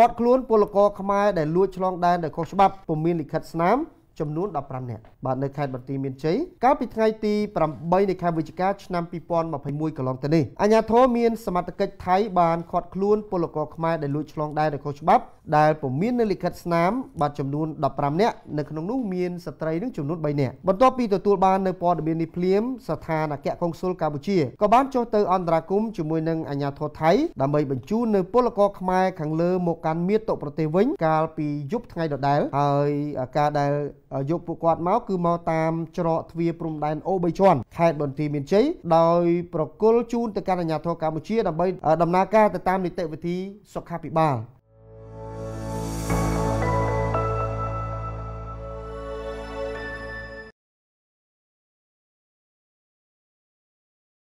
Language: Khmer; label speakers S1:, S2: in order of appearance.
S1: ឃាត់ខ្លួនពលករខ្មែរដែលលួចឆ្លងដែនដោយខុសច្បាប់ពុំមានលិខិតស្នាមចំនួន15នាក់បាទនៅខេត្តបន្ទាយមានជ័យកាលពីថ្ងៃទី8នៃខែវិច្ឆិកាឆ្នាំ2021កន្លងទៅនេះអាជ្ញាធរមាន សមត្ថកិច្ចថៃបានឃាត់ខ្លួន ពលករខ្មែរដែលលួចឆ្លងដែនដោយខុសច្បាប់ដែលពុំមាននៅលិខិតស្នាមបាទចំនួន15នាក់នៅក្នុងនោះមានស្ត្រីនឹងចំនួន3នាក់បន្ទាប់ពីទទួលបាននៅព័ត៌មាននេះភ្លាមស្ថានអគ្គកុងស៊ុលកម្ពុជាក៏បានចុះទៅអន្តរាគមន៍ជាមួយនឹងអាជ្ញាធរថៃ ដើម្បីបញ្ជូននៅ ពលករខ្មែរខាងលើមកកាន់មាតុប្រទេសវិញកាលពីយប់ថ្ងៃដដែលហើយការដែលយកពួកគាត់មកគឺមកតាមច្រកទ្វារព្រំដែនអូបីជាន់ខេត្តបន្ទាយមានជ័យដោយប្រគល់ជូនទៅកាន់អាជ្ញាធរកម្ពុជាដើម្បីដំណើរការទៅតាមនីតិវិធីសុខាភិបាល